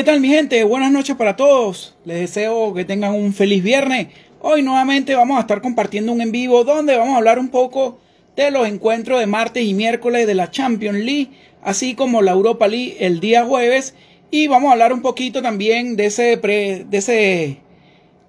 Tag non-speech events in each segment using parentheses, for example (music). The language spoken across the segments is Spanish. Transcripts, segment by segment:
¿Qué tal mi gente? Buenas noches para todos. Les deseo que tengan un feliz viernes. Hoy nuevamente vamos a estar compartiendo un en vivo donde vamos a hablar un poco de los encuentros de martes y miércoles de la Champions League, así como la Europa League el día jueves. Y vamos a hablar un poquito también de ese, pre, de ese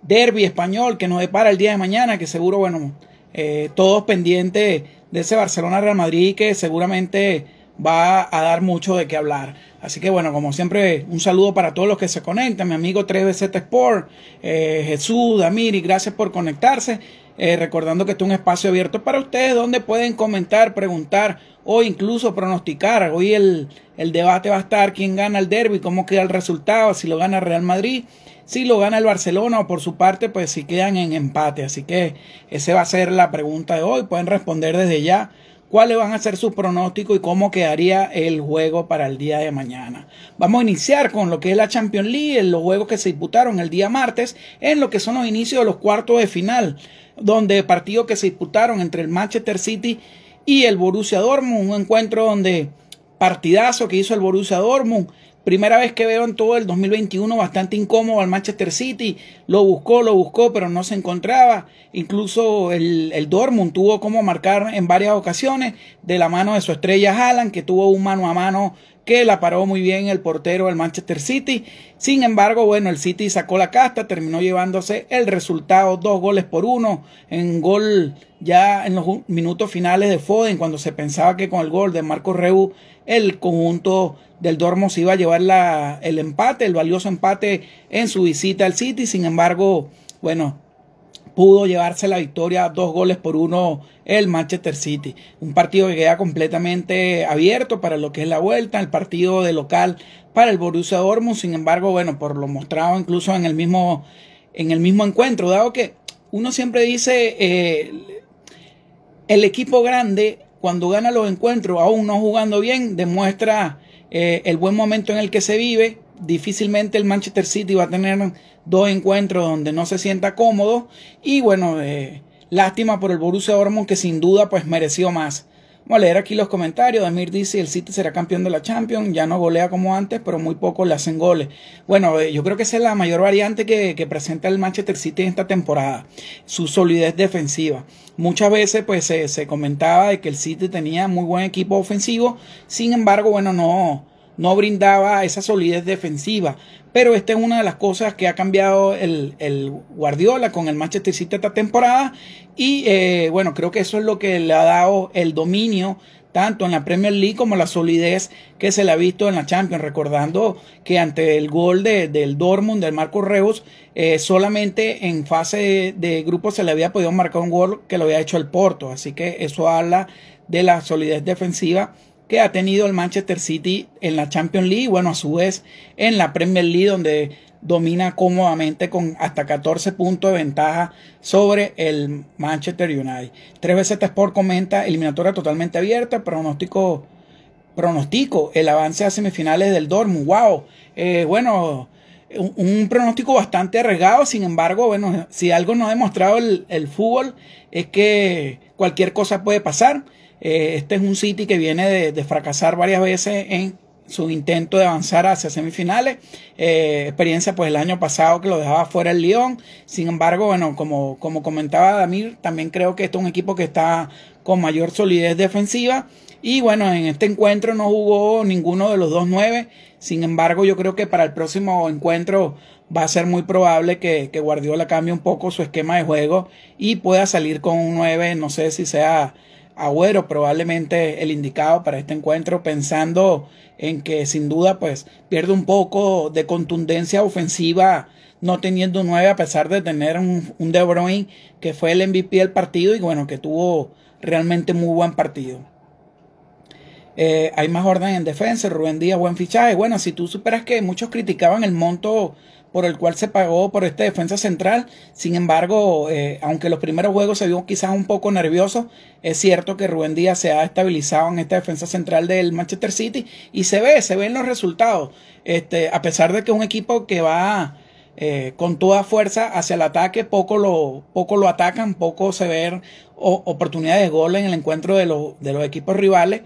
derby español que nos depara el día de mañana, que seguro, bueno, eh, todos pendientes de ese Barcelona-Real Madrid que seguramente va a dar mucho de qué hablar. Así que bueno, como siempre, un saludo para todos los que se conectan, mi amigo 3BZ Sport, eh, Jesús, Jesús, Y gracias por conectarse. Eh, recordando que este es un espacio abierto para ustedes donde pueden comentar, preguntar o incluso pronosticar. Hoy el, el debate va a estar quién gana el derby, cómo queda el resultado, si lo gana Real Madrid, si lo gana el Barcelona o por su parte, pues si quedan en empate. Así que esa va a ser la pregunta de hoy. Pueden responder desde ya cuáles van a ser sus pronósticos y cómo quedaría el juego para el día de mañana. Vamos a iniciar con lo que es la Champions League, los juegos que se disputaron el día martes, en lo que son los inicios de los cuartos de final, donde partidos que se disputaron entre el Manchester City y el Borussia Dortmund, un encuentro donde partidazo que hizo el Borussia Dortmund Primera vez que veo en todo el 2021 bastante incómodo al Manchester City. Lo buscó, lo buscó, pero no se encontraba. Incluso el, el Dortmund tuvo como marcar en varias ocasiones de la mano de su estrella Haaland, que tuvo un mano a mano que la paró muy bien el portero del Manchester City. Sin embargo, bueno, el City sacó la casta, terminó llevándose el resultado, dos goles por uno, en gol ya en los minutos finales de Foden, cuando se pensaba que con el gol de Marco Reu el conjunto del Dormos se iba a llevar la, el empate, el valioso empate en su visita al City. Sin embargo, bueno, pudo llevarse la victoria dos goles por uno el Manchester City. Un partido que queda completamente abierto para lo que es la vuelta, el partido de local para el Borussia Dortmund. Sin embargo, bueno, por lo mostrado incluso en el mismo, en el mismo encuentro, dado que uno siempre dice eh, el equipo grande cuando gana los encuentros, aún no jugando bien, demuestra eh, el buen momento en el que se vive, difícilmente el Manchester City va a tener dos encuentros donde no se sienta cómodo. Y bueno, eh, lástima por el Borussia Dortmund que sin duda pues mereció más. Voy a leer aquí los comentarios. Damir dice, el City será campeón de la Champions, ya no golea como antes, pero muy poco le hacen goles. Bueno, eh, yo creo que esa es la mayor variante que, que presenta el Manchester City en esta temporada, su solidez defensiva. Muchas veces pues se, se comentaba de que el City tenía muy buen equipo ofensivo, sin embargo, bueno, no, no brindaba esa solidez defensiva. Pero esta es una de las cosas que ha cambiado el, el Guardiola con el Manchester City esta temporada. Y eh, bueno, creo que eso es lo que le ha dado el dominio tanto en la Premier League como la solidez que se le ha visto en la Champions. Recordando que ante el gol del Dortmund, del Marco Reus, eh, solamente en fase de, de, grupo se le había podido marcar un gol que lo había hecho el Porto. Así que eso habla de la solidez defensiva que ha tenido el Manchester City en la Champions League, bueno, a su vez en la Premier League, donde domina cómodamente con hasta 14 puntos de ventaja sobre el Manchester United. Tres veces Sport comenta eliminatoria totalmente abierta, pronóstico, pronóstico el avance a semifinales del Dortmund. Wow, eh, bueno, un, pronóstico bastante arriesgado, sin embargo, bueno, si algo no ha demostrado el, el fútbol es que cualquier cosa puede pasar. Eh, este es un City que viene de, fracasar varias veces en su intento de avanzar hacia semifinales. Eh, experiencia pues el año pasado que lo dejaba fuera el León. Sin embargo, bueno, como, como comentaba Damir, también creo que este es un equipo que está con mayor solidez defensiva. Y bueno, en este encuentro no jugó ninguno de los dos nueve. Sin embargo, yo creo que para el próximo encuentro va a ser muy probable que, que Guardiola cambie un poco su esquema de juego y pueda salir con un nueve. No sé si sea Agüero probablemente el indicado para este encuentro, pensando en que sin duda pues pierde un poco de contundencia ofensiva no teniendo nueve a pesar de tener un, un De Bruyne que fue el MVP del partido y bueno que tuvo realmente muy buen partido. Eh, hay más orden en defensa, Rubén Díaz, buen fichaje. Bueno, si tú superas que muchos criticaban el monto por el cual se pagó por esta defensa central, sin embargo, eh, aunque los primeros juegos se vio quizás un poco nervioso, es cierto que Rubén Díaz se ha estabilizado en esta defensa central del Manchester City y se ve, se ven los resultados. Este, a pesar de que un equipo que va eh, con toda fuerza hacia el ataque, poco lo, poco lo atacan, poco se ven oportunidades de gol en el encuentro de, de los equipos rivales.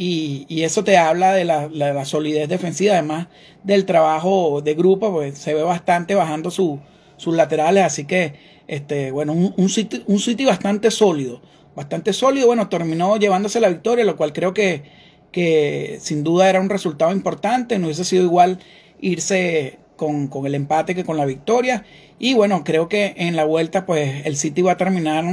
Y, eso te habla de la, solidez defensiva, además del trabajo de grupo, pues se ve bastante bajando sus laterales, así que, este, bueno, un, un, City, bastante sólido, bastante sólido, bueno, terminó llevándose la victoria, lo cual creo que, sin duda era un resultado importante, no hubiese sido igual irse con, el empate que con la victoria, y bueno, creo que en la vuelta, pues el City va a terminar...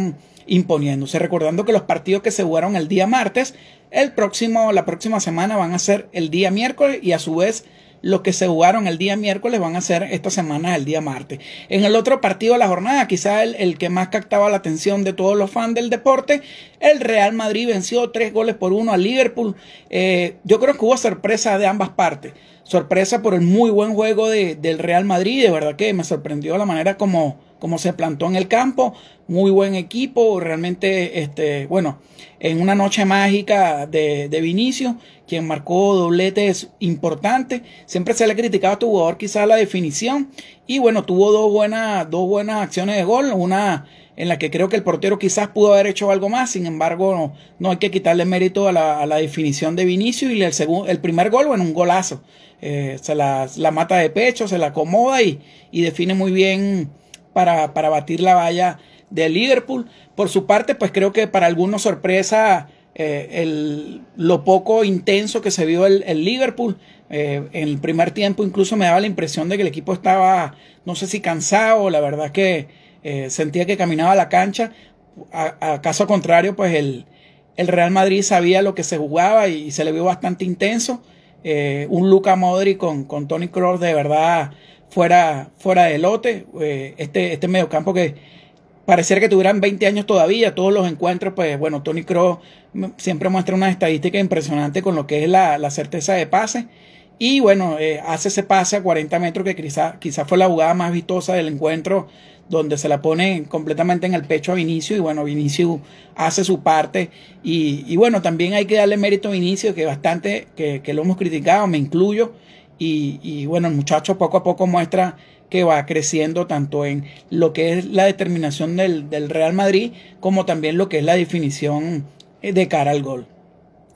imponiéndose. Recordando que los partidos que se jugaron el día martes el próximo, la próxima semana van a ser el día miércoles y a su vez los que se jugaron el día miércoles van a ser esta semana el día martes. En el otro partido de la jornada, quizá el, que más captaba la atención de todos los fans del deporte, el Real Madrid venció tres goles por uno a Liverpool. Eh, yo creo que hubo sorpresa de ambas partes. Sorpresa por el muy buen juego del Real Madrid. De verdad que me sorprendió la manera como, como se plantó en el campo. Muy buen equipo, realmente, este, bueno, en una noche mágica de, de Vinicio, quien marcó dobletes importantes. Siempre se le criticado a tu este jugador quizás la definición. Y bueno, tuvo dos buenas, dos buenas acciones de gol. Una en la que creo que el portero quizás pudo haber hecho algo más, sin embargo, no, hay que quitarle mérito a la, definición de Vinicio y el, el primer gol, bueno, un golazo. Eh, se la, la, mata de pecho, se la acomoda y, y define muy bien para, batir la valla de Liverpool. Por su parte, pues creo que para algunos sorpresa eh, el, lo poco intenso que se vio el, Liverpool. Eh, en el primer tiempo incluso me daba la impresión de que el equipo estaba, no sé si cansado, la verdad que eh, sentía que caminaba la cancha. A, caso contrario, pues el, el, Real Madrid sabía lo que se jugaba y, se le vio bastante intenso. un Luca Modri con, con Tony Kroos de verdad fuera, fuera de lote. Eh, este, este mediocampo que pareciera que tuvieran 20 años todavía. Todos los encuentros, pues bueno, Tony Kroos siempre muestra una estadística impresionante con lo que es la, certeza de pase. Y bueno, eh, hace ese pase a 40 metros que quizás fue la jugada más vistosa del encuentro, donde se la pone completamente en el pecho a Vinicius. Y bueno, Vinicius hace su parte. Y, bueno, también hay que darle mérito a Vinicius, que bastante, que, que lo hemos criticado, me incluyo y, bueno, el muchacho poco a poco muestra que va creciendo tanto en lo que es la determinación del, Real Madrid como también lo que es la definición eh, de cara al gol.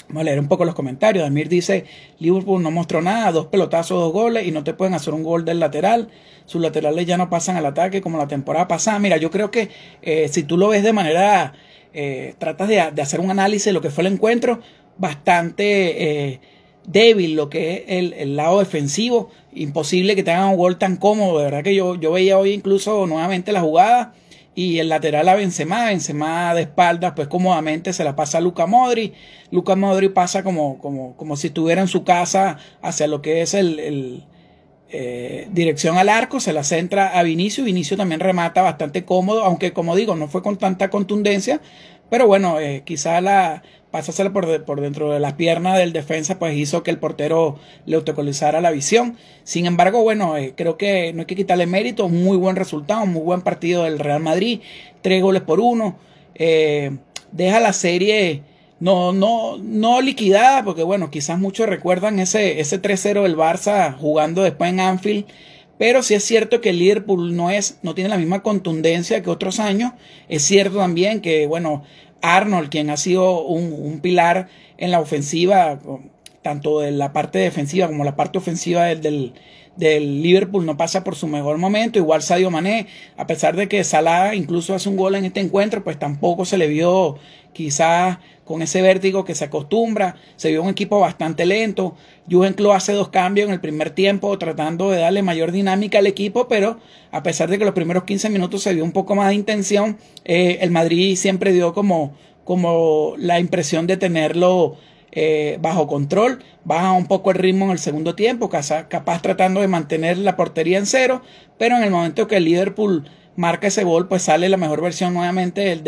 Vamos a leer un poco los comentarios. Damir dice, Liverpool no mostró nada, dos pelotazos, dos goles y no te pueden hacer un gol del lateral. Sus laterales ya no pasan al ataque como la temporada pasada. Mira, yo creo que eh, si tú lo ves de manera, eh, tratas de, hacer un análisis de lo que fue el encuentro, bastante débil lo que es el, lado defensivo. Imposible que tengan un gol tan cómodo. De verdad que yo, yo veía hoy incluso nuevamente la jugada y el lateral a Benzema, Benzema de espaldas, pues cómodamente se la pasa a Luca Modri. Luca Modri pasa como, como, como si estuviera en su casa hacia lo que es el, el eh, dirección al arco, se la centra a Vinicio. Vinicio también remata bastante cómodo, aunque como digo, no fue con tanta contundencia, pero bueno, eh, quizá la pasársela por, por dentro de las piernas del defensa, pues hizo que el portero le autocolizara la visión. Sin embargo, bueno, eh, creo que no hay que quitarle mérito. Muy buen resultado, muy buen partido del Real Madrid. Tres goles por uno. Eh, deja la serie no, no, no liquidada, porque bueno, quizás muchos recuerdan ese, ese 3-0 del Barça jugando después en Anfield pero sí es cierto que el Liverpool no, es, no tiene la misma contundencia que otros años. Es cierto también que, bueno, Arnold, quien ha sido un, un pilar en la ofensiva, tanto de la parte defensiva como la parte ofensiva del, del, Liverpool no pasa por su mejor momento. Igual Sadio Mané, a pesar de que Salah incluso hace un gol en este encuentro, pues tampoco se le vio quizás con ese vértigo que se acostumbra. Se vio un equipo bastante lento. Jürgen Klopp hace dos cambios en el primer tiempo tratando de darle mayor dinámica al equipo, pero a pesar de que los primeros 15 minutos se vio un poco más de intención, eh, el Madrid siempre dio como, como la impresión de tenerlo eh, bajo control, baja un poco el ritmo en el segundo tiempo, capaz, tratando de mantener la portería en cero, pero en el momento que el Liverpool marca ese gol, pues sale la mejor versión nuevamente del,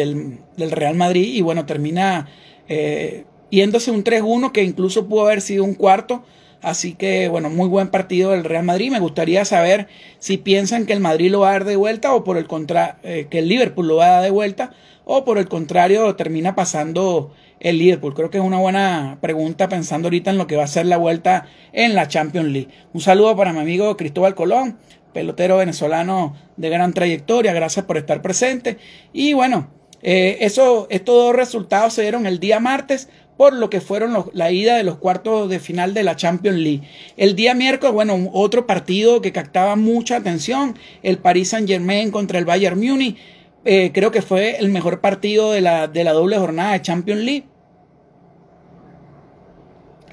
del, Real Madrid y bueno, termina eh, yéndose un 3-1 que incluso pudo haber sido un cuarto. Así que, bueno, muy buen partido del Real Madrid. Me gustaría saber si piensan que el Madrid lo va a dar de vuelta o por el contra eh, que el Liverpool lo va a dar de vuelta o por el contrario termina pasando el Liverpool? Creo que es una buena pregunta pensando ahorita en lo que va a ser la vuelta en la Champions League. Un saludo para mi amigo Cristóbal Colón, pelotero venezolano de gran trayectoria. Gracias por estar presente. Y bueno, eh, estos dos resultados se dieron el día martes por lo que fueron la ida de los cuartos de final de la Champions League. El día miércoles, bueno, otro partido que captaba mucha atención, el Paris Saint Germain contra el Bayern Múnich. Eh, creo que fue el mejor partido de la, de la doble jornada de Champions League.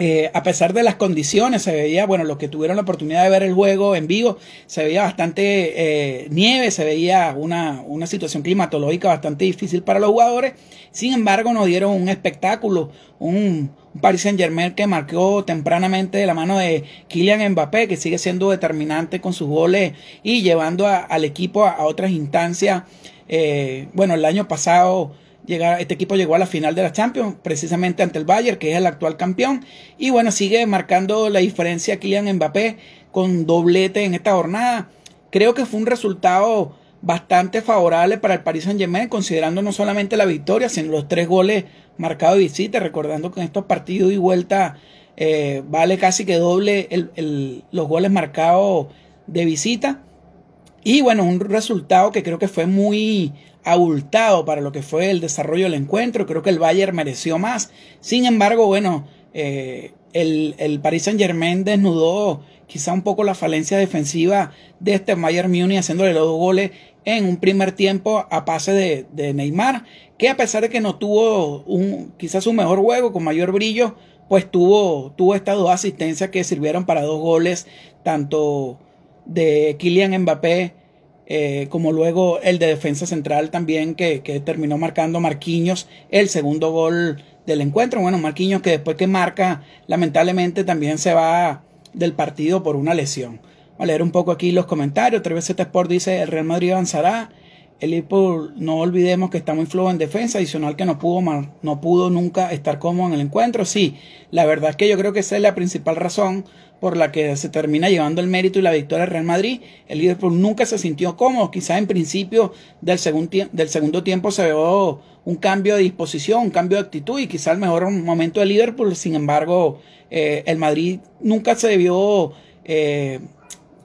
Eh, a pesar de las condiciones, se veía, bueno, los que tuvieron la oportunidad de ver el juego en vivo, se veía bastante eh, nieve, se veía una, una, situación climatológica bastante difícil para los jugadores. Sin embargo, nos dieron un espectáculo, un, un Paris Saint Germain que marcó tempranamente de la mano de Kylian Mbappé, que sigue siendo determinante con sus goles y llevando al equipo a, otras instancias. Eh, bueno, el año pasado este equipo llegó a la final de la Champions, precisamente ante el Bayern, que es el actual campeón. Y bueno, sigue marcando la diferencia Kylian Mbappé con doblete en esta jornada. Creo que fue un resultado bastante favorable para el Paris Saint-Germain, considerando no solamente la victoria, sino los tres goles marcados de visita, recordando que en estos partidos y vuelta eh, vale casi que doble los goles marcados de visita. Y bueno, un resultado que creo que fue muy abultado para lo que fue el desarrollo del encuentro. Creo que el Bayern mereció más. Sin embargo, bueno, eh, el, el, Paris Saint Germain desnudó quizá un poco la falencia defensiva de este Bayern Muni haciéndole los dos goles en un primer tiempo a pase de, Neymar, que a pesar de que no tuvo un, quizás su mejor juego con mayor brillo, pues tuvo, tuvo estas dos asistencias que sirvieron para dos goles, tanto de Kylian Mbappé eh, como luego el de defensa central también que, terminó marcando Marquinhos el segundo gol del encuentro. Bueno, Marquinhos que después que marca lamentablemente también se va del partido por una lesión. Voy a leer un poco aquí los comentarios. otra 3 Sport dice el Real Madrid avanzará el Liverpool, no olvidemos que está muy flojo en defensa, adicional que no pudo, no pudo nunca estar cómodo en el encuentro. Sí, la verdad es que yo creo que esa es la principal razón por la que se termina llevando el mérito y la victoria del Real Madrid. El Liverpool nunca se sintió cómodo, quizás en principio del, segundo tiempo se vio un cambio de disposición, un cambio de actitud y quizás el mejor momento del Liverpool. Sin embargo, eh, el Madrid nunca se vio... Eh,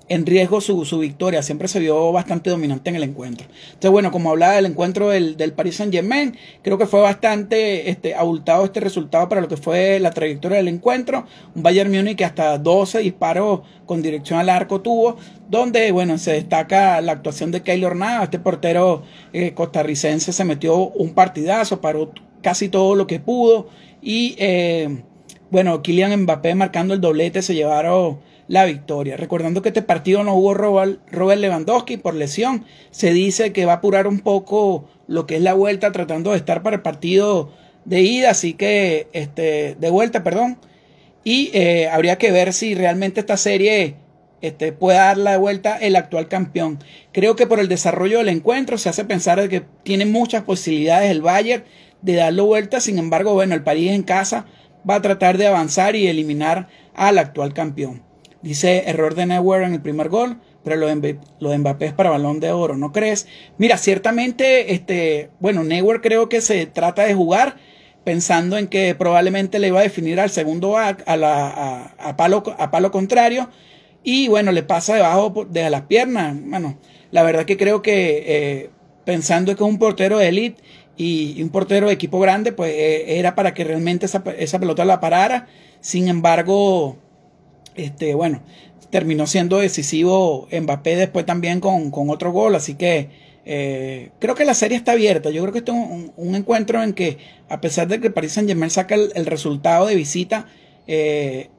en riesgo su, su, victoria. Siempre se vio bastante dominante en el encuentro. Entonces, bueno, como hablaba del encuentro del, Paris Saint Germain, creo que fue bastante este, abultado este resultado para lo que fue la trayectoria del encuentro. Un Bayern Múnich que hasta 12 disparos con dirección al arco tuvo, donde, bueno, se destaca la actuación de Keylor Nava. Este portero eh, costarricense se metió un partidazo, paró casi todo lo que pudo y... Eh, bueno, Kylian Mbappé marcando el doblete se llevaron la victoria. Recordando que este partido no hubo Robert Lewandowski por lesión, se dice que va a apurar un poco lo que es la vuelta tratando de estar para el partido de ida, así que este, de vuelta, perdón. Y eh, habría que ver si realmente esta serie este, puede dar la vuelta el actual campeón. Creo que por el desarrollo del encuentro se hace pensar que tiene muchas posibilidades el Bayern de la vuelta. Sin embargo, bueno, el París en casa va a tratar de avanzar y eliminar al actual campeón. Dice error de Neuer en el primer gol, pero lo de, Mbappé es para balón de oro, ¿no crees? Mira, ciertamente, este, bueno, Neuer creo que se trata de jugar pensando en que probablemente le iba a definir al segundo a, a, la, palo, a palo contrario y bueno, le pasa debajo de las piernas. Bueno, la verdad que creo que eh, pensando que es un portero de elite y, un portero de equipo grande, pues eh, era para que realmente esa pelota la parara. Sin embargo, este, bueno, terminó siendo decisivo Mbappé después también con, otro gol, así que eh, creo que la serie está abierta. Yo creo que este es un, encuentro en que, a pesar de que el Paris Saint-Germain saca el, resultado de visita, eh,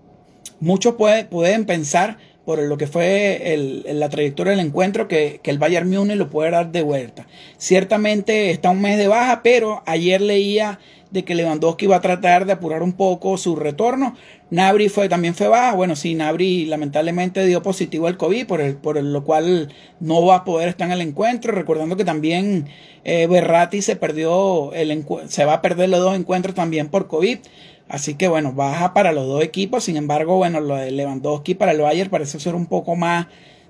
muchos pueden pensar por lo que fue la trayectoria del encuentro, que, que, el Bayern Múnich lo puede dar de vuelta. Ciertamente está un mes de baja, pero ayer leía de que Lewandowski va a tratar de apurar un poco su retorno. Nabri fue, también fue baja. Bueno, sí, Nabri lamentablemente dio positivo al COVID, por, el, por lo cual no va a poder estar en el encuentro. Recordando que también eh, Berrati se perdió, el se va a perder los dos encuentros también por COVID. Así que bueno, baja para los dos equipos. Sin embargo, bueno, lo de Lewandowski para el Bayern parece ser un poco más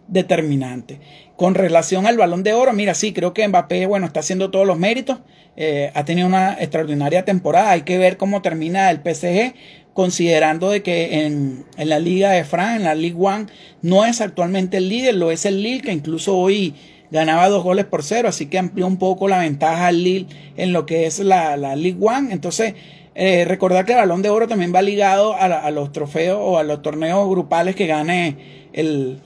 determinante. Con relación al balón de oro, mira, sí, creo que Mbappé, bueno, está haciendo todos los méritos, eh, ha tenido una extraordinaria temporada, hay que ver cómo termina el PSG, considerando de que en, la Liga de Francia, en la Ligue 1, no es actualmente el líder, lo es el Lille, que incluso hoy ganaba dos goles por cero, así que amplió un poco la ventaja al Lille en lo que es la, la League One. Entonces, eh, recordar que el balón de oro también va ligado a, a los trofeos o a los torneos grupales que gane el,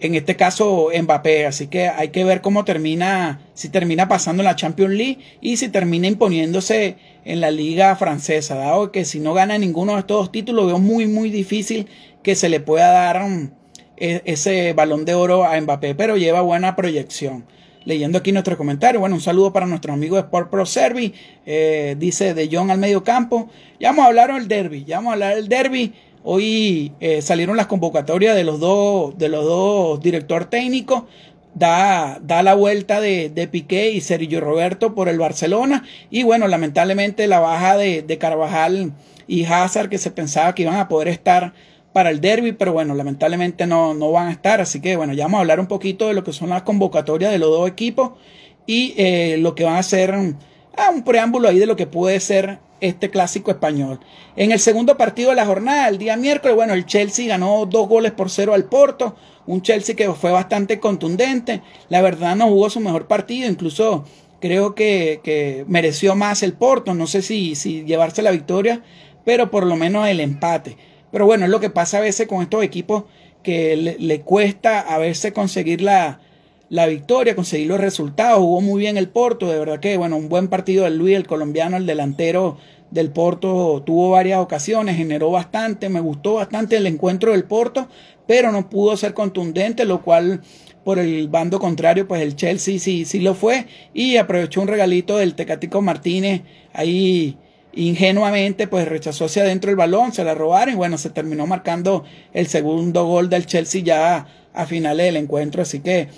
en este caso Mbappé, así que hay que ver cómo termina, si termina pasando en la Champions League y si termina imponiéndose en la liga francesa, dado que si no gana ninguno de estos dos títulos veo muy muy difícil que se le pueda dar mm, e, ese balón de oro a Mbappé, pero lleva buena proyección. Leyendo aquí nuestro comentario, bueno, un saludo para nuestro amigo Sport Pro Servi, eh, dice de John al medio campo, ya vamos a hablar del derby, ya vamos a hablar del derby Hoy eh, salieron las convocatorias de los dos, de los dos director técnicos. Da, da la vuelta de, de, Piqué y Sergio Roberto por el Barcelona. Y bueno, lamentablemente la baja de, Carvajal y Hazard, que se pensaba que iban a poder estar para el derby, pero bueno, lamentablemente no, no van a estar. Así que bueno, ya vamos a hablar un poquito de lo que son las convocatorias de los dos equipos y eh, lo que van a ser ah, un preámbulo ahí de lo que puede ser este clásico español. En el segundo partido de la jornada, el día miércoles, bueno, el Chelsea ganó dos goles por cero al Porto, un Chelsea que fue bastante contundente, la verdad no jugó su mejor partido, incluso creo que, que mereció más el Porto, no sé si, si llevarse la victoria, pero por lo menos el empate. Pero bueno, es lo que pasa a veces con estos equipos que le, cuesta a veces conseguir la, la victoria, conseguir los resultados. Jugó muy bien el Porto, de verdad que, bueno, un buen partido del Luis, el colombiano, el delantero del Porto tuvo varias ocasiones, generó bastante, me gustó bastante el encuentro del Porto, pero no pudo ser contundente, lo cual por el bando contrario, pues el Chelsea sí, sí lo fue y aprovechó un regalito del Tecatico Martínez ahí ingenuamente pues rechazó hacia adentro el balón, se la robaron y bueno, se terminó marcando el segundo gol del Chelsea ya a finales del encuentro, así que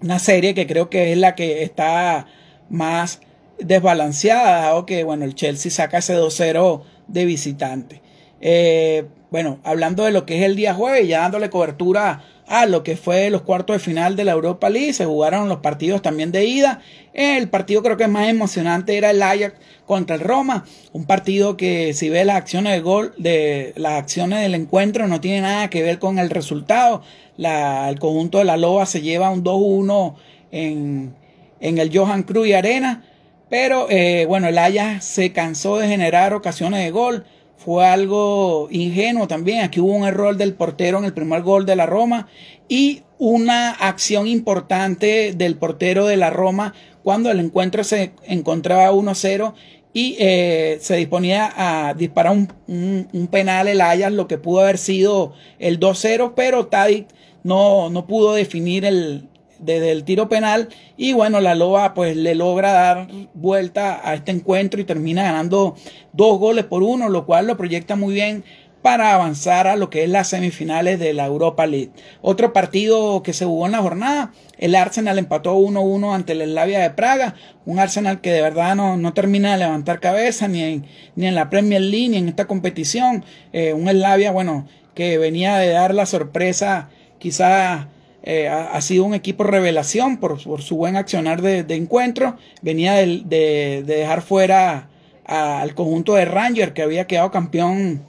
una serie que creo que es la que está más desbalanceada, dado que bueno, el Chelsea saca ese 2-0 de visitante. Eh, bueno, hablando de lo que es el día jueves, ya dándole cobertura a lo que fue los cuartos de final de la Europa League, se jugaron los partidos también de ida. El partido creo que más emocionante era el Ajax contra el Roma, un partido que si ve las acciones de gol, de las acciones del encuentro no tiene nada que ver con el resultado. el conjunto de la Loba se lleva un 2-1 en, en el Johan Cruyff Arena pero eh, bueno, el Ajax se cansó de generar ocasiones de gol. Fue algo ingenuo también. Aquí hubo un error del portero en el primer gol de la Roma y una acción importante del portero de la Roma cuando el encuentro se encontraba 1-0 y eh, se disponía a disparar un, penal el Ajax, lo que pudo haber sido el 2-0, pero Tadic no, no pudo definir el, desde el tiro penal. Y bueno, la Loba pues le logra dar vuelta a este encuentro y termina ganando dos goles por uno, lo cual lo proyecta muy bien para avanzar a lo que es las semifinales de la Europa League. Otro partido que se jugó en la jornada, el Arsenal empató 1-1 ante el Slavia de Praga, un Arsenal que de verdad no, no termina de levantar cabeza ni en, ni en la Premier League ni en esta competición, eh, un Slavia bueno que venía de dar la sorpresa quizá eh, ha, sido un equipo revelación por, por su buen accionar de, encuentro. Venía de, dejar fuera al conjunto de Ranger que había quedado campeón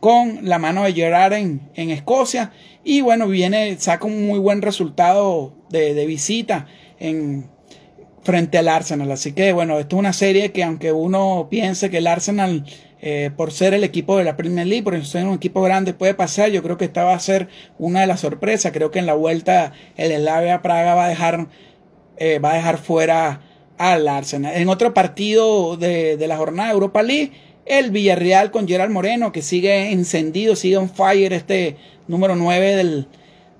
con la mano de Gerard en, en Escocia. Y bueno, viene, saca un muy buen resultado de, visita en, frente al Arsenal. Así que bueno, esto es una serie que aunque uno piense que el Arsenal eh, por ser el equipo de la Premier League, por es un equipo grande, puede pasar. Yo creo que esta va a ser una de las sorpresas. Creo que en la vuelta el Slavia Praga va a dejar, eh, va a dejar fuera al Arsenal. En otro partido de, la jornada Europa League, el Villarreal con Gerard Moreno, que sigue encendido, sigue un fire este número 9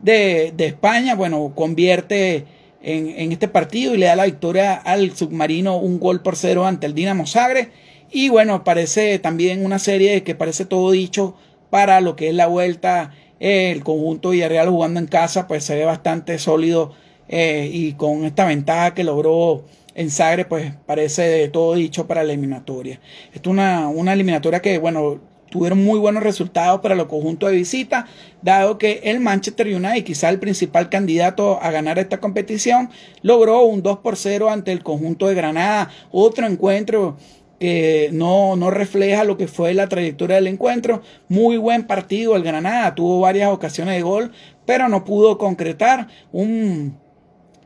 de, de España. Bueno, convierte en, en este partido y le da la victoria al submarino un gol por cero ante el Dinamo Zagreb. Y bueno, parece también una serie que parece todo dicho para lo que es la vuelta. Eh, el conjunto Villarreal jugando en casa, pues se ve bastante sólido eh, y con esta ventaja que logró en Sagre, pues parece todo dicho para la eliminatoria. es una, una eliminatoria que, bueno, tuvieron muy buenos resultados para los conjuntos de visita, dado que el Manchester United, quizá el principal candidato a ganar esta competición, logró un 2 por 0 ante el conjunto de Granada. Otro encuentro que no, no, refleja lo que fue la trayectoria del encuentro. Muy buen partido el Granada, tuvo varias ocasiones de gol, pero no pudo concretar. Un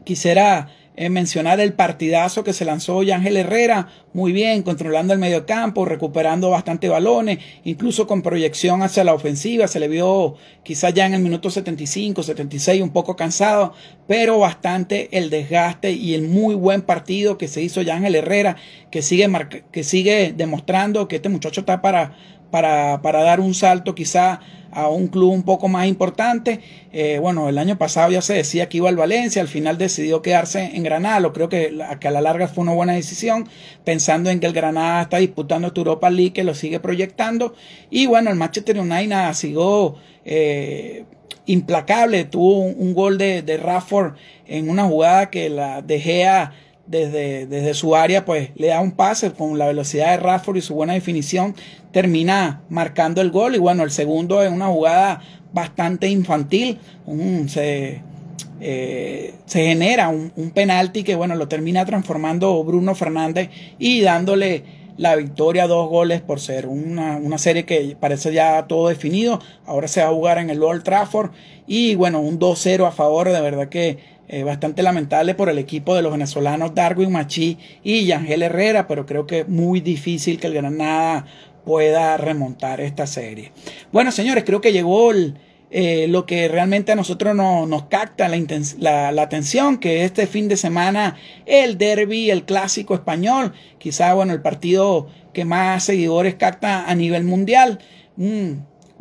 quisiera eh, mencionar el partidazo que se lanzó hoy Ángel Herrera, muy bien, controlando el medio campo, recuperando bastante balones, incluso con proyección hacia la ofensiva, se le vio quizá ya en el minuto 75, 76 un poco cansado, pero bastante el desgaste y el muy buen partido que se hizo ya Ángel Herrera, que sigue, que sigue demostrando que este muchacho está para, para, para dar un salto quizá a un club un poco más importante. Eh, bueno, el año pasado ya se decía que iba al Valencia, al final decidió quedarse en Granada, lo creo que, a la larga fue una buena decisión, pensando en que el Granada está disputando esta Europa League, que lo sigue proyectando. Y bueno, el Manchester United ha siguió... Eh, implacable, tuvo un, gol de, de Rafford en una jugada que la dejé a desde, su área, pues le da un pase con la velocidad de Rafford y su buena definición, termina marcando el gol. Y bueno, el segundo es una jugada bastante infantil, eh, se, genera un, penalti que bueno, lo termina transformando Bruno Fernández y dándole la victoria, dos goles por ser una, una, serie que parece ya todo definido. Ahora se va a jugar en el Old Trafford. Y bueno, un 2-0 a favor. De verdad que eh, bastante lamentable por el equipo de los venezolanos Darwin Machí y Yangel Herrera, pero creo que es muy difícil que el Granada pueda remontar esta serie. Bueno, señores, creo que llegó eh, lo que realmente a nosotros nos capta la, la, atención, que este fin de semana el derby, el clásico español, quizá bueno, el partido que más seguidores capta a nivel mundial. Mm,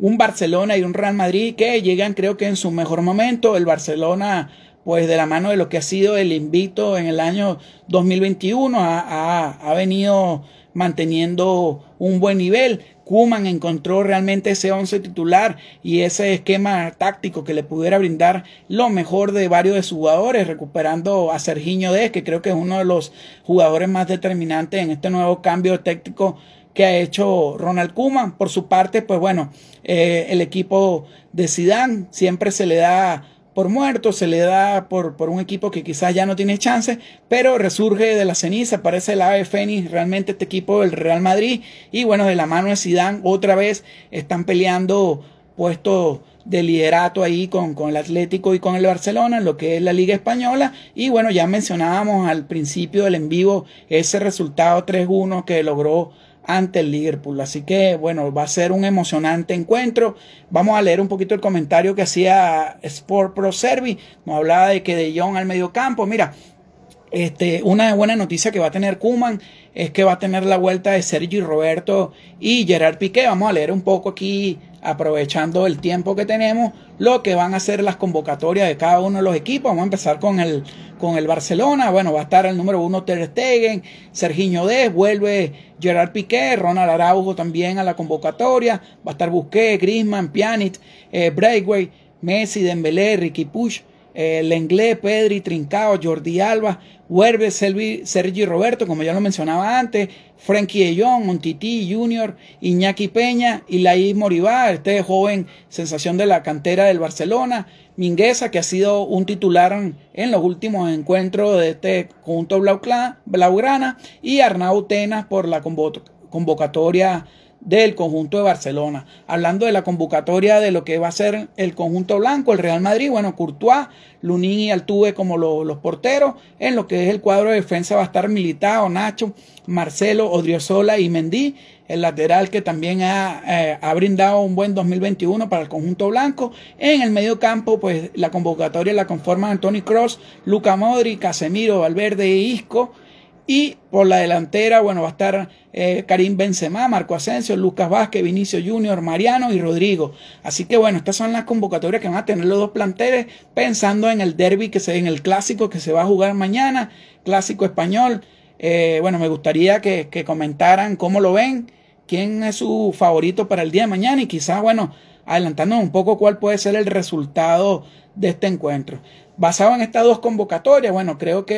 un Barcelona y un Real Madrid que llegan creo que en su mejor momento. El Barcelona pues de la mano de lo que ha sido el invito en el año 2021, ha, ha, ha venido manteniendo un buen nivel. Kuman encontró realmente ese 11 titular y ese esquema táctico que le pudiera brindar lo mejor de varios de sus jugadores, recuperando a Sergiño Dez, que creo que es uno de los jugadores más determinantes en este nuevo cambio táctico que ha hecho Ronald Kuman. Por su parte, pues bueno, eh, el equipo de Sidán siempre se le da por muerto, se le da por, un equipo que quizás ya no tiene chance, pero resurge de la ceniza, aparece el ave Fénix, realmente este equipo del Real Madrid, y bueno, de la mano de Sidán, otra vez están peleando puestos de liderato ahí con, con, el Atlético y con el Barcelona en lo que es la Liga Española. Y bueno, ya mencionábamos al principio del en vivo ese resultado 3-1 que logró ante el Liverpool. Así que bueno, va a ser un emocionante encuentro. Vamos a leer un poquito el comentario que hacía Sport Pro Servi. Nos hablaba de que De John al medio campo. Mira, este, una buena noticia que va a tener Kuman es que va a tener la vuelta de Sergi Roberto y Gerard Piqué. Vamos a leer un poco aquí aprovechando el tiempo que tenemos, lo que van a ser las convocatorias de cada uno de los equipos. Vamos a empezar con el, con el Barcelona. Bueno, va a estar el número uno Ter Stegen, Serginho Dez, vuelve Gerard Piqué, Ronald Araujo también a la convocatoria. Va a estar Busquets, Griezmann, Pjanic, eh, Messi, Dembélé, Ricky Push, el inglés Pedri, Trincao, Jordi Alba, Huerbe, Sergi Roberto, como ya lo mencionaba antes, Frankie de Jong, Montiti, Junior, Iñaki Peña, Ilaís Moribá, este joven sensación de la cantera del Barcelona, Mingueza, que ha sido un titular en los últimos encuentros de este conjunto blaugrana, y Arnau Tenas por la convocatoria del conjunto de Barcelona. Hablando de la convocatoria de lo que va a ser el conjunto blanco, el Real Madrid, bueno, Courtois, Lunín y Altuve como los porteros. En lo que es el cuadro de defensa va a estar militado Nacho, Marcelo, Odriozola y Mendí. El lateral que también ha, eh, brindado un buen 2021 para el conjunto blanco. En el medio campo, pues la convocatoria la conforman Anthony Cross, Luca Modri, Casemiro, Valverde e Isco. Y por la delantera, bueno, va a estar eh, Karim Benzema, Marco Asensio, Lucas Vázquez, Vinicio Junior, Mariano y Rodrigo. Así que bueno, estas son las convocatorias que van a tener los dos planteles, pensando en el derby que se en el clásico que se va a jugar mañana, clásico español. Eh, bueno, me gustaría que, que comentaran cómo lo ven, quién es su favorito para el día de mañana y quizás, bueno, adelantándonos un poco cuál puede ser el resultado de este encuentro basado en estas dos convocatorias, bueno, creo que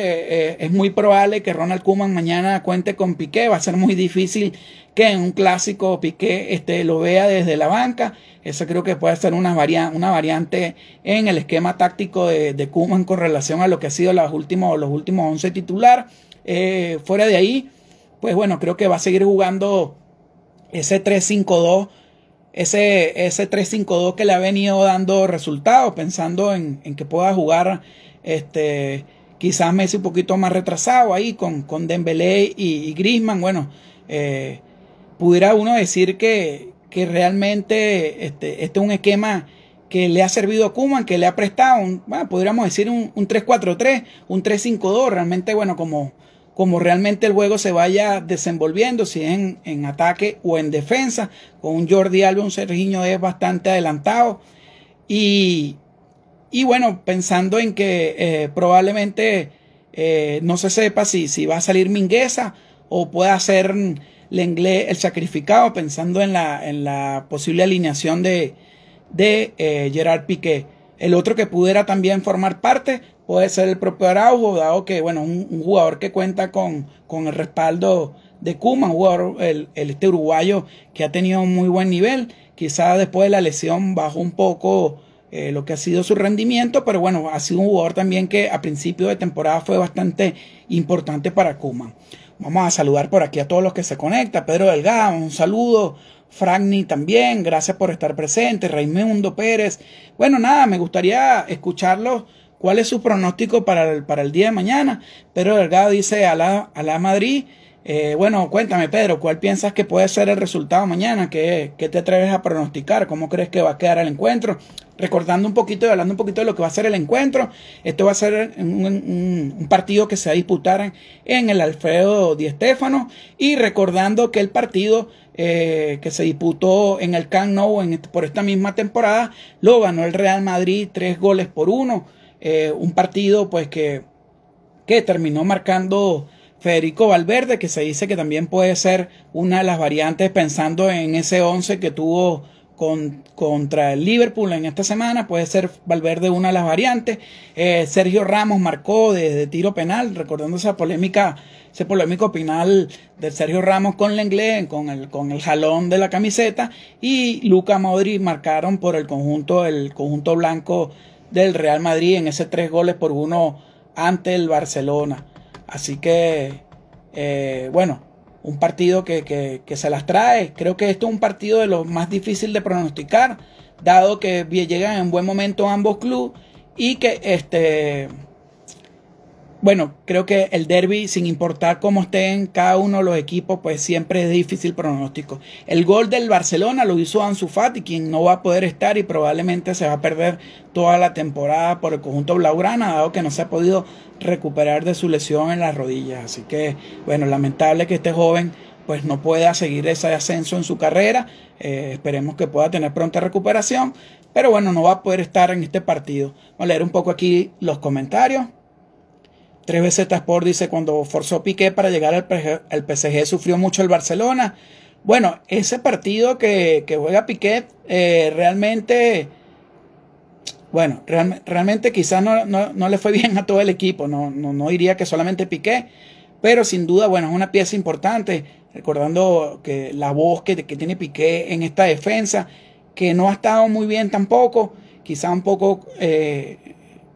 eh, es muy probable que Ronald Kuman mañana cuente con Piqué. Va a ser muy difícil que en un clásico Piqué este, lo vea desde la banca. Eso creo que puede ser una, variante, en el esquema táctico de, de Kuman con relación a lo que ha sido los últimos, los últimos 11 titular. Eh, fuera de ahí, pues bueno, creo que va a seguir jugando ese 3-5-2 ese, ese 3-5-2 que le ha venido dando resultados, pensando en, en, que pueda jugar este, quizás Messi un poquito más retrasado ahí con, con Dembélé y, y Grisman. Bueno, eh, pudiera uno decir que, que realmente este, este, es un esquema que le ha servido a Kuman, que le ha prestado, bueno, podríamos decir un, un 3-4-3, un 3-5-2, realmente, bueno, como como realmente el juego se vaya desenvolviendo, si es en, ataque o en defensa. Con un Jordi Alba, un Sergiño es bastante adelantado. Y, y bueno, pensando en que eh, probablemente eh, no se sepa si, va a salir Mingueza o pueda ser Lenglet el sacrificado, pensando en la, en la posible alineación de, de eh, Gerard Piqué. El otro que pudiera también formar parte puede ser el propio Araujo, dado que, bueno, un, jugador que cuenta con, con el respaldo de Kuma, jugador, el, este uruguayo que ha tenido un muy buen nivel, quizás después de la lesión bajó un poco eh, lo que ha sido su rendimiento, pero bueno, ha sido un jugador también que a principio de temporada fue bastante importante para Kuma. Vamos a saludar por aquí a todos los que se conectan. Pedro Delgado, un saludo. Fragni también, gracias por estar presente. Raimundo Pérez. Bueno, nada, me gustaría escucharlos cuál es su pronóstico para el, para el día de mañana. Pero Delgado dice a la, a la Madrid, eh, bueno, cuéntame Pedro, ¿cuál piensas que puede ser el resultado mañana? ¿Qué, te atreves a pronosticar? ¿Cómo crees que va a quedar el encuentro? Recordando un poquito y hablando un poquito de lo que va a ser el encuentro, esto va a ser un, partido que se va a disputar en el Alfredo Di Stéfano y recordando que el partido eh, que se disputó en el Camp Nou en, por esta misma temporada, lo ganó el Real Madrid tres goles por uno. Eh, un partido pues que, que terminó marcando Federico Valverde, que se dice que también puede ser una de las variantes pensando en ese 11 que tuvo contra el Liverpool en esta semana, puede ser Valverde una de las variantes. Eh, Sergio Ramos marcó desde tiro penal, recordando esa polémica, ese polémico penal de Sergio Ramos con Lenglet, con el, con el jalón de la camiseta, y Luca Modri marcaron por el conjunto, el conjunto blanco del Real Madrid en ese tres goles por uno ante el Barcelona. Así que, eh, bueno, un partido que, que, se las trae. Creo que esto es un partido de los más difícil de pronosticar, dado que llegan en buen momento ambos clubes y que este bueno, creo que el derby, sin importar cómo estén cada uno de los equipos, pues siempre es difícil pronóstico. El gol del Barcelona lo hizo Ansu Fati, quien no va a poder estar y probablemente se va a perder toda la temporada por el conjunto blaugrana, dado que no se ha podido recuperar de su lesión en las rodillas. Así que, bueno, lamentable que este joven pues no pueda seguir ese ascenso en su carrera. Eh, esperemos que pueda tener pronta recuperación, pero bueno, no va a poder estar en este partido. Vamos a leer un poco aquí los comentarios. Tres veces Sport dice, cuando forzó Piqué para llegar al, el PSG sufrió mucho el Barcelona. Bueno, ese partido que, que juega Piqué eh, realmente, bueno, realmente quizás no, no, le fue (laughs) bien a todo el equipo, no, no, diría que solamente Piqué, pero sin duda, bueno, es una pieza importante, recordando que la voz que, que tiene Piqué en esta defensa, que no ha estado muy bien tampoco, quizá un poco eh,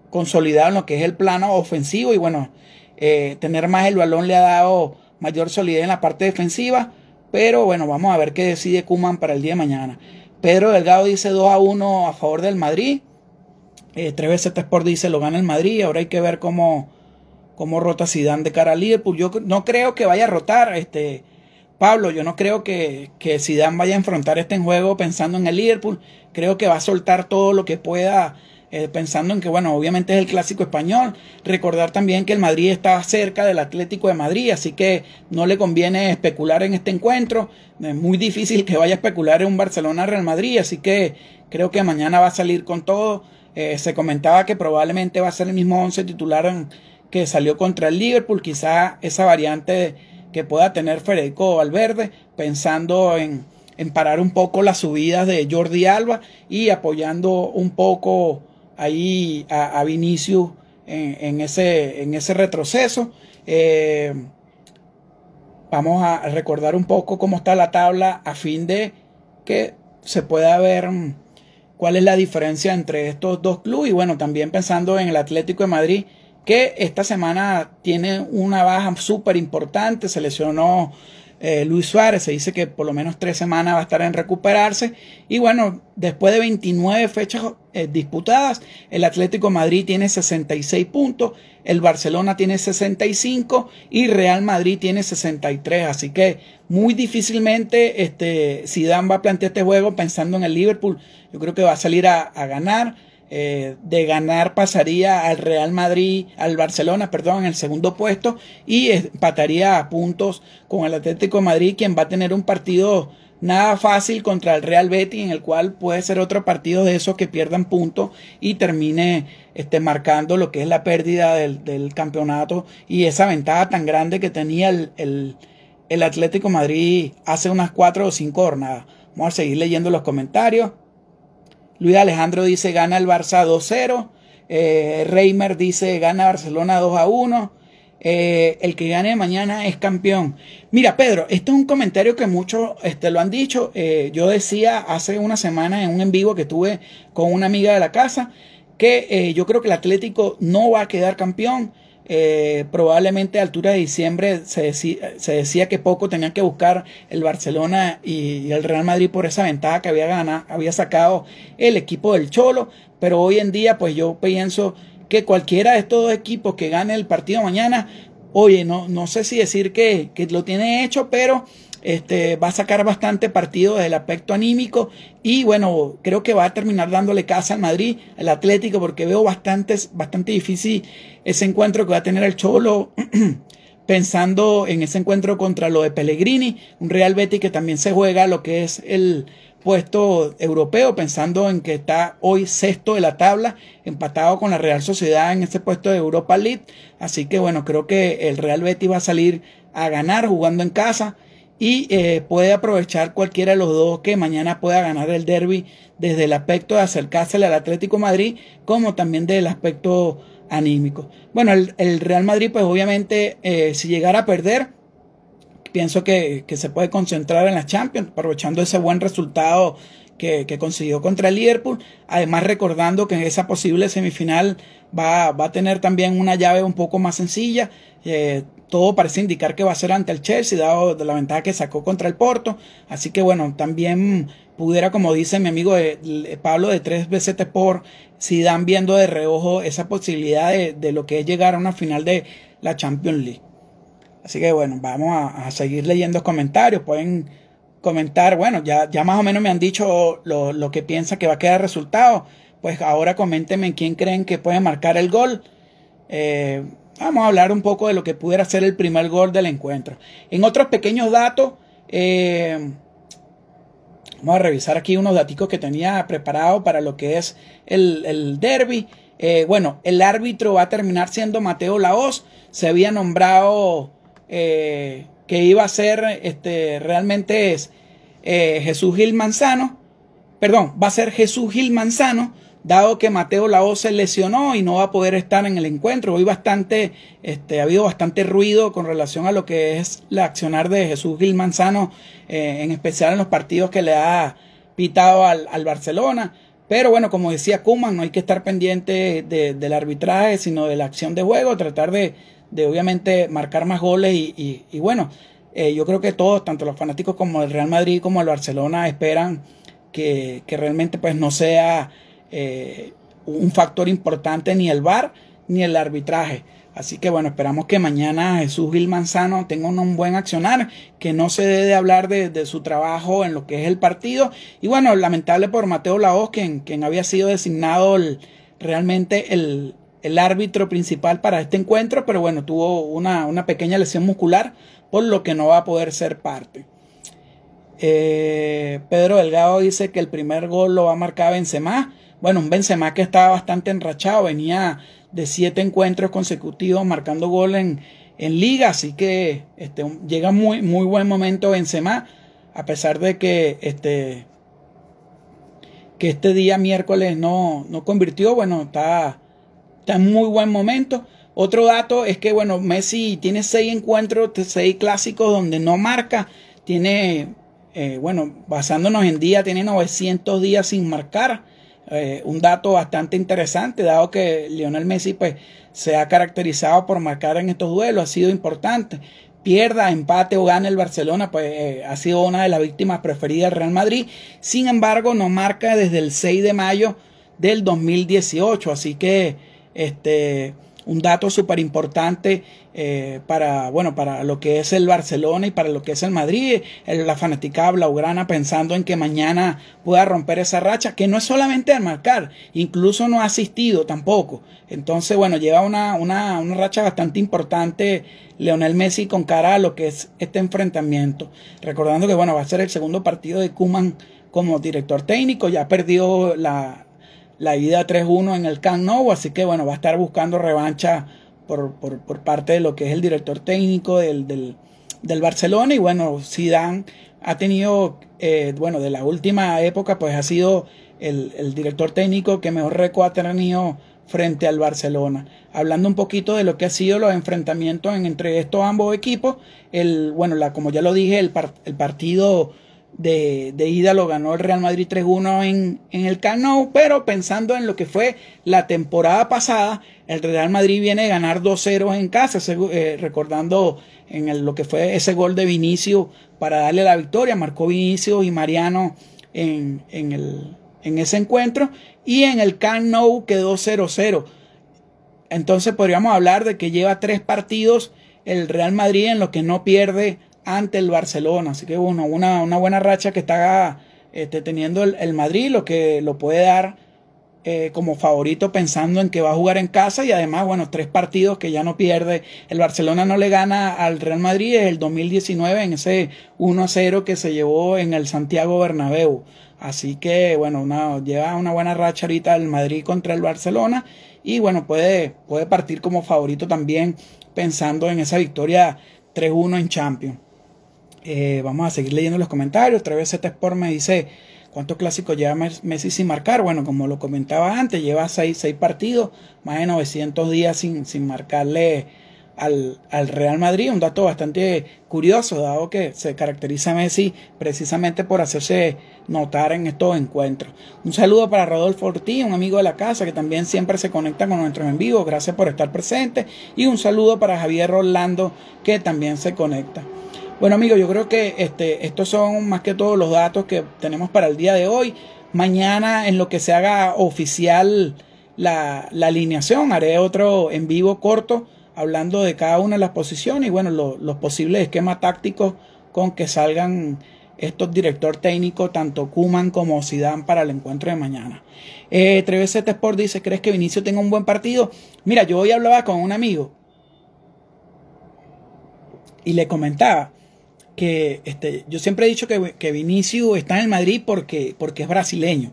consolidado en lo que es el plano ofensivo y bueno, eh, tener más el balón le ha dado mayor solidez en la parte defensiva, pero bueno, vamos a ver qué decide Kuman para el día de mañana. Pedro Delgado dice 2 a 1 a favor del Madrid. Eh, veces 3 Sport dice lo gana el Madrid. Ahora hay que ver cómo, cómo rota Zidane de cara al Liverpool. Yo no creo que vaya a rotar, este, Pablo. Yo no creo que, que Zidane vaya a enfrentar este juego pensando en el Liverpool. Creo que va a soltar todo lo que pueda eh, pensando en que, bueno, obviamente es el clásico español. Recordar también que el Madrid está cerca del Atlético de Madrid, así que no le conviene especular en este encuentro. Es muy difícil que vaya a especular en un Barcelona-Real Madrid, así que creo que mañana va a salir con todo. Eh, se comentaba que probablemente va a ser el mismo once titular que salió contra el Liverpool, quizá esa variante que pueda tener Federico Valverde, pensando en, en parar un poco las subidas de Jordi Alba y apoyando un poco ahí a, a Vinicius en, ese, en, ese, retroceso. Eh, vamos a recordar un poco cómo está la tabla a fin de que se pueda ver mm, cuál es la diferencia entre estos dos clubes y bueno, también pensando en el Atlético de Madrid que esta semana tiene una baja súper importante, se lesionó eh, Luis Suárez se dice que por lo menos tres semanas va a estar en recuperarse. Y bueno, después de 29 fechas eh, disputadas, el Atlético Madrid tiene 66 puntos, el Barcelona tiene 65 y Real Madrid tiene 63. Así que muy difícilmente este, Zidane va a plantear este juego pensando en el Liverpool. Yo creo que va a salir a ganar eh, de ganar pasaría al Real Madrid, al Barcelona, perdón, en el segundo puesto y empataría a puntos con el Atlético de Madrid, quien va a tener un partido nada fácil contra el Real Betis, en el cual puede ser otro partido de esos que pierdan puntos y termine este, marcando lo que es la pérdida del, campeonato y esa ventaja tan grande que tenía el, el, Atlético de Madrid hace unas cuatro o cinco jornadas. Vamos a seguir leyendo los comentarios. Luis Alejandro dice gana el Barça 2-0. Eh, Reimer dice gana Barcelona 2-1. Eh, el que gane mañana es campeón. Mira, Pedro, esto es un comentario que muchos este, lo han dicho. Eh, yo decía hace una semana en un en vivo que tuve con una amiga de la casa que yo creo que el Atlético no va a quedar campeón. Eh, probablemente a altura de diciembre se decía, que poco tenían que buscar el Barcelona y, el Real Madrid por esa ventaja que había ganado, había sacado el equipo del Cholo, pero hoy en día pues yo pienso que cualquiera de estos dos equipos que gane el partido mañana, oye, no, no sé si decir que lo tiene hecho, pero este, va a sacar bastante partido desde el aspecto anímico y bueno, creo que va a terminar dándole casa al Madrid, al Atlético, porque veo bastante, bastante difícil ese encuentro que va a tener el Cholo (clears throat) pensando en ese encuentro contra lo de Pellegrini, un Real Betis que también se juega lo que es el puesto europeo, pensando en que está hoy sexto de la tabla, empatado con la Real Sociedad en ese puesto de Europa League. Así que bueno, creo que el Real Betis va a salir a ganar jugando en casa y eh, puede aprovechar cualquiera de los dos que mañana pueda ganar el derby desde el aspecto de acercársele al Atlético Madrid como también del aspecto anímico. Bueno, el, Real Madrid pues obviamente eh, si llegara a perder pienso que, se puede concentrar en la Champions aprovechando ese buen resultado que, consiguió contra el Liverpool, además recordando que en esa posible semifinal va, va a tener también una llave un poco más sencilla. Eh, todo parece indicar que va a ser ante el Chelsea, dado la ventaja que sacó contra el Porto. Así que bueno, también pudiera, como dice mi amigo eh, Pablo de 3BC por si dan viendo de reojo esa posibilidad de, lo que es llegar a una final de la Champions League. Así que bueno, vamos a, seguir leyendo comentarios. Pueden comentar, bueno, ya, ya más o menos me han dicho lo, que piensa que va a quedar resultado. Pues ahora coméntenme quién creen que puede marcar el gol. Eh, Vamos a hablar un poco de lo que pudiera ser el primer gol del encuentro. En otros pequeños datos, eh, vamos a revisar aquí unos datos que tenía preparado para lo que es el, el derby. Eh, bueno, el árbitro va a terminar siendo Mateo Laos. Se había nombrado eh, que iba a ser este, realmente es Jesús Gil Manzano. Perdón, va a ser Jesús Gil Manzano dado que Mateo Lao se lesionó y no va a poder estar en el encuentro. Hoy bastante, este, ha habido bastante ruido con relación a lo que es la accionar de Jesús Gil Manzano, eh, en especial en los partidos que le ha pitado al, al Barcelona. Pero bueno, como decía Kuman, no hay que estar pendiente del arbitraje, sino de la acción de juego, tratar de, de obviamente marcar más goles y, y, bueno, eh, yo creo que todos, tanto los fanáticos como el Real Madrid como el Barcelona, esperan que, que realmente pues no sea eh, un factor importante ni el VAR ni el arbitraje. Así que bueno, esperamos que mañana Jesús Gil Manzano tenga un, buen accionar, que no se dé de hablar de, su trabajo en lo que es el partido. Y bueno, lamentable por Mateo Laos, quien, quien había sido designado realmente el, árbitro principal para este encuentro, pero bueno, tuvo una, pequeña lesión muscular, por lo que no va a poder ser parte. Eh, Pedro Delgado dice que el primer gol lo va a marcar Benzema. Bueno, un Benzema que estaba bastante enrachado, venía de siete encuentros consecutivos marcando gol en, en liga, así que este, llega muy, muy buen momento Benzema, a pesar de que este, que este día miércoles no, no convirtió, bueno, está, está en muy buen momento. Otro dato es que, bueno, Messi tiene seis encuentros, seis clásicos donde no marca, tiene, eh, bueno, basándonos en día, tiene 900 días sin marcar. Eh, un dato bastante interesante, dado que Lionel Messi pues, se ha caracterizado por marcar en estos duelos, ha sido importante. Pierda, empate o gane el Barcelona, pues eh, ha sido una de las víctimas preferidas del Real Madrid. Sin embargo, no marca desde el 6 de mayo del 2018, así que este, un dato súper importante eh, para, bueno, para lo que es el Barcelona y para lo que es el Madrid, la fanática blaugrana pensando en que mañana pueda romper esa racha, que no es solamente al marcar, incluso no ha asistido tampoco. Entonces, bueno, lleva una, una, una racha bastante importante Leonel Messi con cara a lo que es este enfrentamiento. Recordando que, bueno, va a ser el segundo partido de Kuman como director técnico, ya perdió la, la ida 3-1 en el Camp Nou, así que bueno, va a estar buscando revancha por, por, por parte de lo que es el director técnico del, del, del Barcelona. Y bueno, Sidán ha tenido, eh, bueno, de la última época, pues ha sido el, el director técnico que mejor récord ha tenido frente al Barcelona. Hablando un poquito de lo que ha sido los enfrentamientos entre estos ambos equipos, el, bueno, la, como ya lo dije, el, el partido de, ida lo ganó el Real Madrid 3-1 en, el Camp pero pensando en lo que fue la temporada pasada, el Real Madrid viene a ganar 2-0 en casa, eh, recordando en lo que fue ese gol de Vinicius para darle la victoria, marcó Vinicius y Mariano en, ese encuentro, y en el Camp quedó 0-0. Entonces podríamos hablar de que lleva tres partidos el Real Madrid en lo que no pierde ante el Barcelona. Así que bueno, una, una buena racha que está este, teniendo el, Madrid, lo que lo puede dar eh, como favorito pensando en que va a jugar en casa y además, bueno, tres partidos que ya no pierde. El Barcelona no le gana al Real Madrid desde el 2019 en ese 1-0 que se llevó en el Santiago Bernabéu. Así que, bueno, lleva una buena racha ahorita el Madrid contra el Barcelona y, bueno, puede, puede partir como favorito también pensando en esa victoria 3-1 en Champions. Eh, vamos a seguir leyendo los comentarios. Otra vez Sport me dice cuántos clásicos lleva Messi sin marcar. Bueno, como lo comentaba antes, lleva 6 seis, partidos, más de 900 días sin, marcarle al, al, Real Madrid. Un dato bastante curioso, dado que se caracteriza a Messi precisamente por hacerse notar en estos encuentros. Un saludo para Rodolfo Ortiz, un amigo de la casa que también siempre se conecta con nuestros en vivo. Gracias por estar presente. Y un saludo para Javier Rolando, que también se conecta. Bueno amigos, yo creo que este, estos son más que todos los datos que tenemos para el día de hoy. Mañana en lo que se haga oficial la, alineación, haré otro en vivo corto hablando de cada una de las posiciones y bueno, los posibles esquemas tácticos con que salgan estos director técnicos, tanto Kuman como Zidane para el encuentro de mañana. Eh, Sport dice, ¿crees que Vinicio tenga un buen partido? Mira, yo hoy hablaba con un amigo y le comentaba que este, yo siempre he dicho que, que Vinicius está en el Madrid porque, porque es brasileño,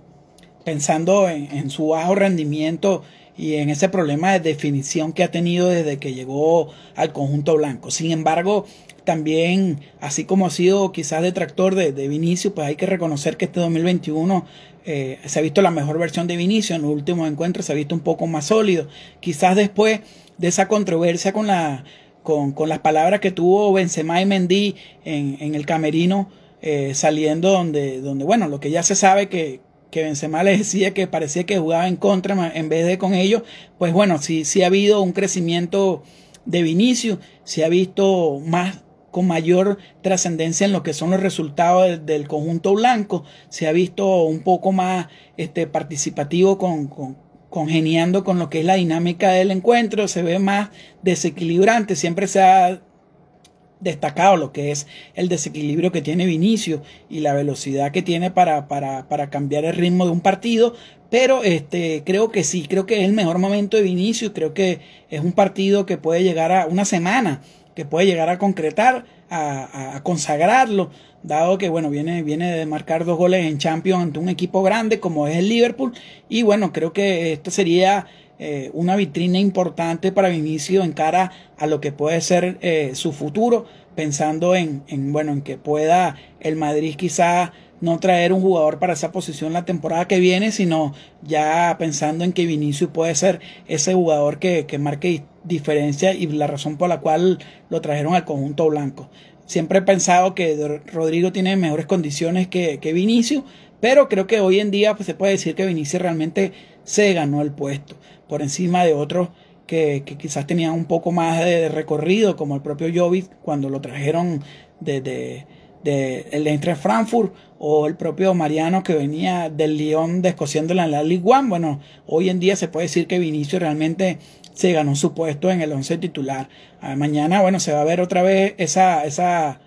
pensando en, su bajo rendimiento y en ese problema de definición que ha tenido desde que llegó al conjunto blanco. Sin embargo, también, así como ha sido quizás detractor de, de Vinicius, pues hay que reconocer que este 2021 eh, se ha visto la mejor versión de Vinicius, en los últimos encuentros se ha visto un poco más sólido. Quizás después de esa controversia con la con, con las palabras que tuvo Benzema y Mendy en, en el camerino, eh, saliendo donde, donde, bueno, lo que ya se sabe que, que Benzema les decía que parecía que jugaba en contra en vez de con ellos, pues bueno, sí, sí ha habido un crecimiento de Vinicius, se ha visto más con mayor trascendencia en lo que son los resultados del, conjunto blanco, se ha visto un poco más este, participativo con, congeniando con lo que es la dinámica del encuentro, se ve más desequilibrante, siempre se ha destacado lo que es el desequilibrio que tiene Vinicio y la velocidad que tiene para, para, para cambiar el ritmo de un partido, pero este, creo que sí, creo que es el mejor momento de Vinicio, creo que es un partido que puede llegar a una semana, que puede llegar a concretar, a, a consagrarlo, dado que bueno, viene, viene de marcar dos goles en Champions ante un equipo grande como es el Liverpool. Y bueno, creo que esto sería eh, una vitrina importante para Vinicio en cara a lo que puede ser eh, su futuro, pensando en, bueno, en que pueda el Madrid quizá no traer un jugador para esa posición la temporada que viene, sino ya pensando en que Vinicius puede ser ese jugador que, que marque diferencia y la razón por la cual lo trajeron al conjunto blanco. Siempre he pensado que Rodrigo tiene mejores condiciones que, que Vinicio, pero creo que hoy en día pues, se puede decir que Vinicio realmente se ganó el puesto por encima de otros que, que quizás tenían un poco más de recorrido, como el propio Jovic cuando lo trajeron desde de, el entre Frankfurt o el propio Mariano que venía del Lyon descosiéndola en la Ligue 1. Bueno, hoy en día se puede decir que Vinicio realmente se ganó su puesto en el 11 titular. Ah, mañana, bueno, se va a ver otra vez esa, esa,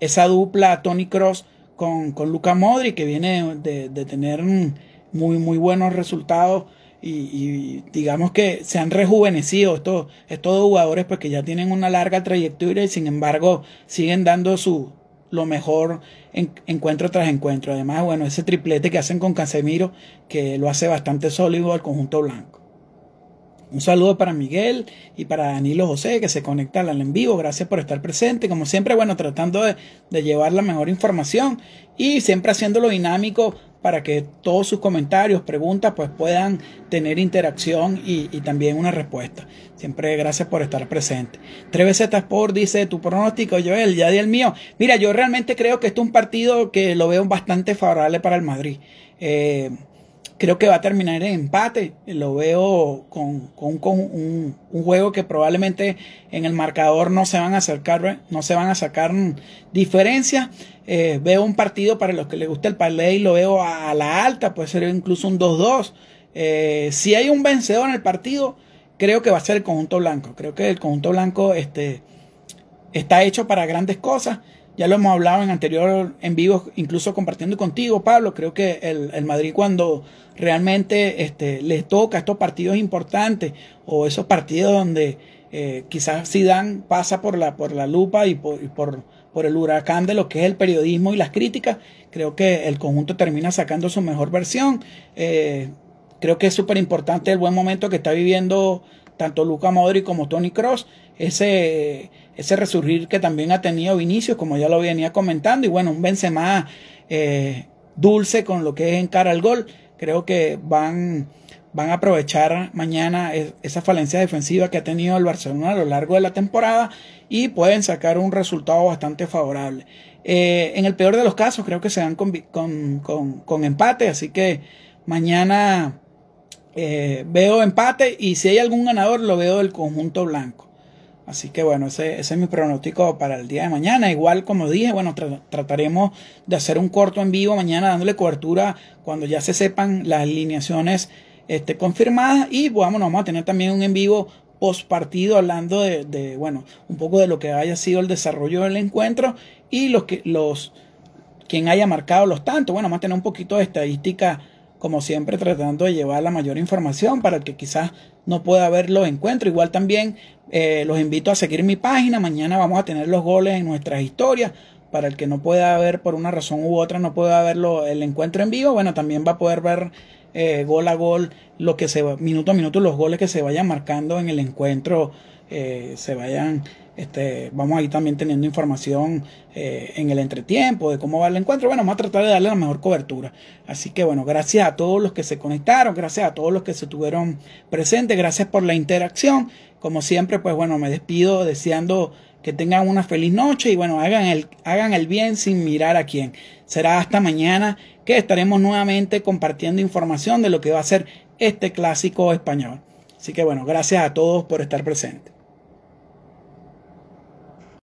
esa dupla Tony Cross con, con Luca Modri, que viene de, tener muy, muy buenos resultados. Y, digamos que se han rejuvenecido estos, estos jugadores porque pues, ya tienen una larga trayectoria y sin embargo siguen dando su lo mejor encuentro tras encuentro. Además, bueno, ese triplete que hacen con Casemiro, que lo hace bastante sólido al conjunto blanco. Un saludo para Miguel y para Danilo José que se conectan al en vivo. Gracias por estar presente. Como siempre, bueno, tratando de, llevar la mejor información y siempre haciéndolo dinámico para que todos sus comentarios, preguntas, pues puedan tener interacción y, también una respuesta. Siempre gracias por estar presente. 3BZ dice tu pronóstico, Joel, ya di el mío. Mira, yo realmente creo que este es un partido que lo veo bastante favorable para el Madrid. Eh, Creo que va a terminar en empate. Lo veo con, con, un, juego que probablemente en el marcador no se van a acercar, no se van a sacar diferencias. Eh, veo un partido para los que les gusta el y lo veo a, la alta, puede ser incluso un 2-2. Eh, si hay un vencedor en el partido, creo que va a ser el conjunto blanco. Creo que el conjunto blanco este, está hecho para grandes cosas ya lo hemos hablado en anterior en vivo, incluso compartiendo contigo, Pablo. Creo que el, Madrid cuando realmente este, les toca estos partidos importantes o esos partidos donde eh, quizás Zidane pasa por la, por la lupa y por, por, el huracán de lo que es el periodismo y las críticas, creo que el conjunto termina sacando su mejor versión. Eh, creo que es súper importante el buen momento que está viviendo tanto Luca Modri como Tony Cross. Ese ese resurgir que también ha tenido Vinicius, como ya lo venía comentando, y bueno, un Benzema eh, dulce con lo que es en cara al gol. Creo que van, van a aprovechar mañana esa falencia defensiva que ha tenido el Barcelona a lo largo de la temporada y pueden sacar un resultado bastante favorable. Eh, en el peor de los casos, creo que se dan con, con, con empate, así que mañana eh, veo empate y si hay algún ganador, lo veo del conjunto blanco. Así que bueno, ese, ese, es mi pronóstico para el día de mañana. Igual, como dije, bueno, trataremos de hacer un corto en vivo mañana dándole cobertura cuando ya se sepan las alineaciones este, confirmadas. Y bueno, vamos a tener también un en vivo post partido hablando de, bueno, un poco de lo que haya sido el desarrollo del encuentro y los que, los, quien haya marcado los tantos. Bueno, vamos a tener un poquito de estadística como siempre tratando de llevar la mayor información para el que quizás no pueda ver los encuentros. Igual también eh, los invito a seguir mi página, mañana vamos a tener los goles en nuestras historias. Para el que no pueda ver por una razón u otra, no pueda ver el encuentro en vivo, bueno, también va a poder ver eh, gol a gol, lo que se va, minuto a minuto, los goles que se vayan marcando en el encuentro, eh, se vayan este, vamos a ir también teniendo información eh, en el entretiempo de cómo va el encuentro. Bueno, vamos a tratar de darle la mejor cobertura. Así que bueno, gracias a todos los que se conectaron, gracias a todos los que se tuvieron presentes, gracias por la interacción. Como siempre, pues bueno, me despido deseando que tengan una feliz noche y bueno, hagan el, hagan el bien sin mirar a quién. Será hasta mañana que estaremos nuevamente compartiendo información de lo que va a ser este clásico español. Así que bueno, gracias a todos por estar presentes.